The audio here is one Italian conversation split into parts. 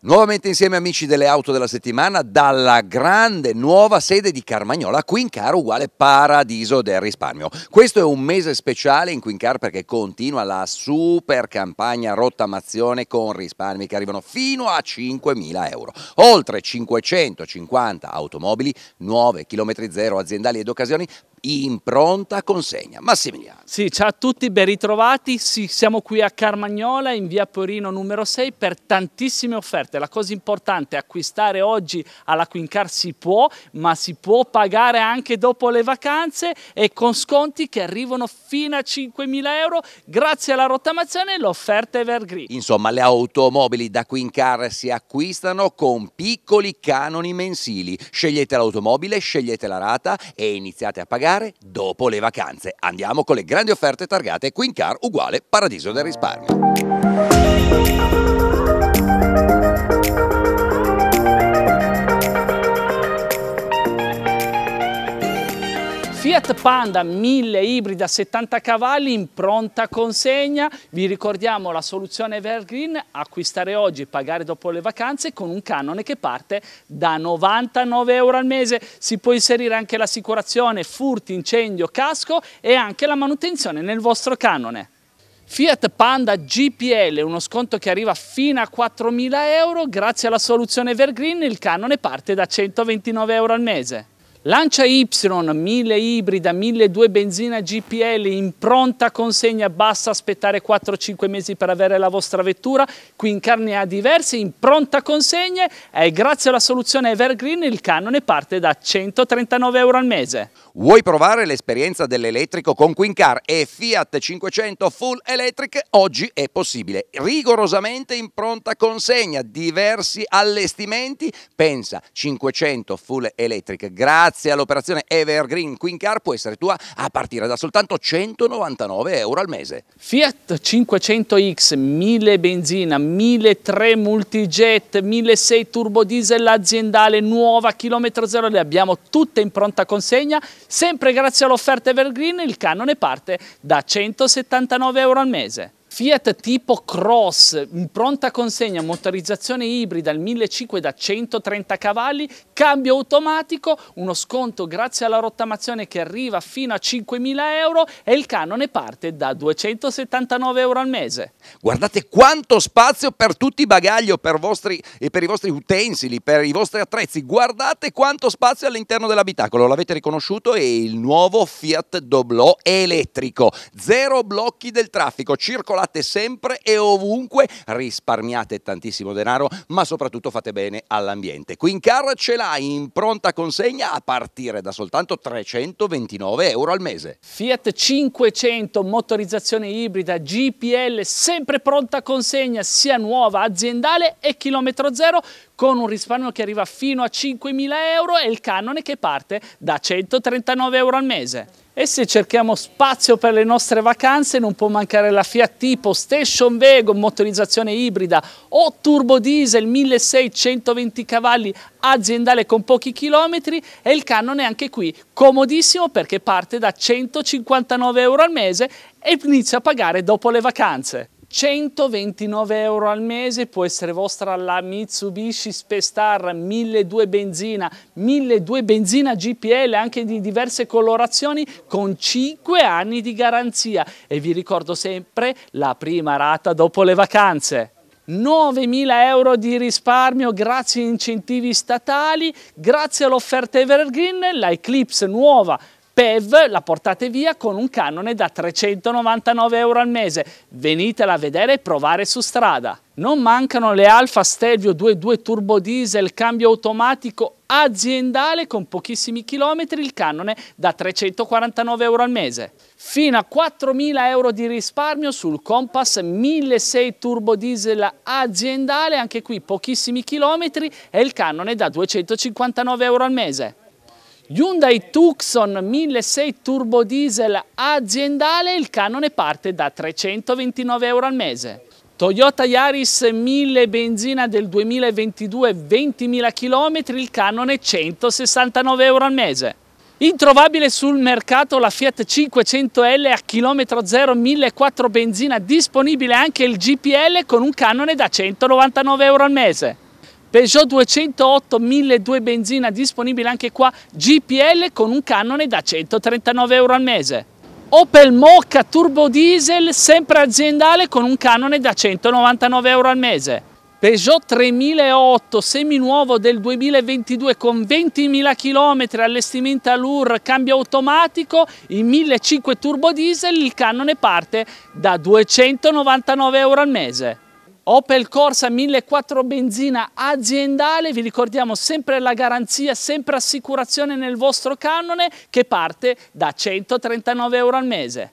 Nuovamente insieme amici delle auto della settimana dalla grande nuova sede di Carmagnola, Quincar uguale paradiso del risparmio. Questo è un mese speciale in Quincar perché continua la super campagna rottamazione con risparmi che arrivano fino a 5.000 euro. Oltre 550 automobili, 9 chilometri zero aziendali ed occasioni impronta consegna. Massimiliano. Sì, ciao a tutti, ben ritrovati. Sì, siamo qui a Carmagnola in via Porino numero 6 per tantissime offerte. La cosa importante è acquistare oggi alla Quincar si può, ma si può pagare anche dopo le vacanze e con sconti che arrivano fino a 5.000 euro grazie alla rottamazione e l'offerta Evergreen. Insomma, le automobili da Quincar si acquistano con piccoli canoni mensili. Scegliete l'automobile, scegliete la rata e iniziate a pagare pagare dopo le vacanze. Andiamo con le grandi offerte targate Queen Car uguale Paradiso del risparmio. Fiat Panda 1000 ibrida 70 cavalli in pronta consegna, vi ricordiamo la soluzione Evergreen, acquistare oggi e pagare dopo le vacanze con un canone che parte da 99 euro al mese, si può inserire anche l'assicurazione, furti, incendio, casco e anche la manutenzione nel vostro canone. Fiat Panda GPL, uno sconto che arriva fino a 4.000 euro, grazie alla soluzione Evergreen il canone parte da 129 euro al mese. Lancia Y, 1000 ibrida, 1200 benzina GPL in pronta consegna, basta aspettare 4-5 mesi per avere la vostra vettura, qui in carne A diversi, in pronta consegna e grazie alla soluzione Evergreen il canone parte da 139 euro al mese. Vuoi provare l'esperienza dell'elettrico con Quincar e Fiat 500 Full Electric? Oggi è possibile, rigorosamente in pronta consegna, diversi allestimenti, pensa 500 Full Electric, grazie grazie all'operazione Evergreen Queen Car può essere tua a partire da soltanto 199 euro al mese. Fiat 500X, 1000 benzina, 1003 multijet, 1006 turbodiesel aziendale nuova, chilometro zero, le abbiamo tutte in pronta consegna, sempre grazie all'offerta Evergreen il canone parte da 179 euro al mese. Fiat tipo Cross, in pronta consegna, motorizzazione ibrida, il 1.500 da 130 cavalli, cambio automatico, uno sconto grazie alla rottamazione che arriva fino a 5.000 euro e il canone parte da 279 euro al mese. Guardate quanto spazio per tutti i bagagli per, vostri, e per i vostri utensili, per i vostri attrezzi. Guardate quanto spazio all'interno dell'abitacolo, l'avete riconosciuto, è il nuovo Fiat Doblò elettrico. Zero blocchi del traffico, circolate fate sempre e ovunque, risparmiate tantissimo denaro, ma soprattutto fate bene all'ambiente. Quincar ce l'ha in pronta consegna a partire da soltanto 329 euro al mese. Fiat 500, motorizzazione ibrida, GPL, sempre pronta consegna, sia nuova, aziendale e chilometro zero, con un risparmio che arriva fino a 5.000 euro e il canone che parte da 139 euro al mese. E se cerchiamo spazio per le nostre vacanze non può mancare la Fiat Tipo Station Wagon, motorizzazione ibrida o turbo diesel 1620 cavalli aziendale con pochi chilometri e il cannone anche qui comodissimo perché parte da 159 euro al mese e inizia a pagare dopo le vacanze. 129 euro al mese può essere vostra la Mitsubishi Spestar 1200 benzina, 1200 benzina GPL anche di diverse colorazioni con 5 anni di garanzia e vi ricordo sempre la prima rata dopo le vacanze. 9.000 euro di risparmio grazie a incentivi statali, grazie all'offerta Evergreen, la Eclipse nuova PEV la portate via con un canone da 399 euro al mese. Venitela a vedere e provare su strada. Non mancano le Alfa Stelvio 2.2 turbo diesel, cambio automatico aziendale con pochissimi chilometri, il canone da 349 euro al mese. Fino a 4.000 euro di risparmio sul Compass 1.6 turbo diesel aziendale, anche qui pochissimi chilometri e il canone da 259 euro al mese. Hyundai Tucson 1006 turbo diesel aziendale, il canone parte da 329 euro al mese. Toyota Yaris 1000 benzina del 2022 20.000 km, il canone 169 euro al mese. Introvabile sul mercato la Fiat 500L a chilometro zero, 1.400 benzina, disponibile anche il GPL con un canone da 199 euro al mese. Peugeot 208 1.200 benzina disponibile anche qua, GPL con un cannone da 139 euro al mese. Opel Mocca turbo diesel sempre aziendale con un cannone da 199 euro al mese. Peugeot 3008 seminuovo del 2022 con 20.000 km, allestimento all'UR, cambio automatico, in 1.500 turbo diesel, il cannone parte da 299 euro al mese. Opel Corsa 1.4 benzina aziendale, vi ricordiamo sempre la garanzia, sempre assicurazione nel vostro canone che parte da 139 euro al mese.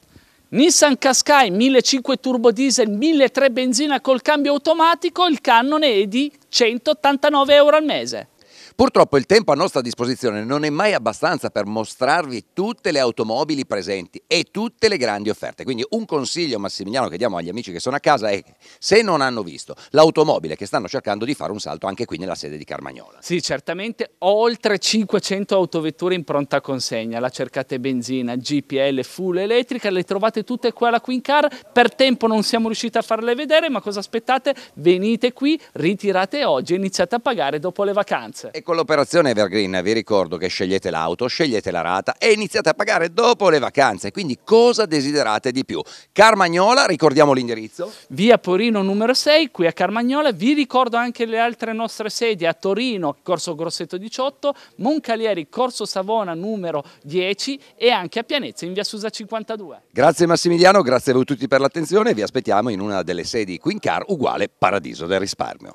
Nissan Qashqai 1.5 turbo diesel, 1.3 benzina col cambio automatico, il cannone è di 189 euro al mese. Purtroppo il tempo a nostra disposizione non è mai abbastanza per mostrarvi tutte le automobili presenti e tutte le grandi offerte. Quindi un consiglio Massimiliano che diamo agli amici che sono a casa è se non hanno visto l'automobile che stanno cercando di fare un salto anche qui nella sede di Carmagnola. Sì, certamente oltre 500 autovetture in pronta consegna, la cercate benzina, GPL, full elettrica, le trovate tutte qua alla Quincar, per tempo non siamo riusciti a farle vedere, ma cosa aspettate? Venite qui, ritirate oggi e iniziate a pagare dopo le vacanze. E con l'operazione Evergreen vi ricordo che scegliete l'auto, scegliete la rata e iniziate a pagare dopo le vacanze, quindi cosa desiderate di più? Carmagnola, ricordiamo l'indirizzo? Via Porino numero 6, qui a Carmagnola, vi ricordo anche le altre nostre sedi a Torino, Corso Grosseto 18, Moncalieri, Corso Savona numero 10 e anche a Pianezza in via Susa 52. Grazie Massimiliano, grazie a voi tutti per l'attenzione, vi aspettiamo in una delle sedi Quincar uguale Paradiso del Risparmio.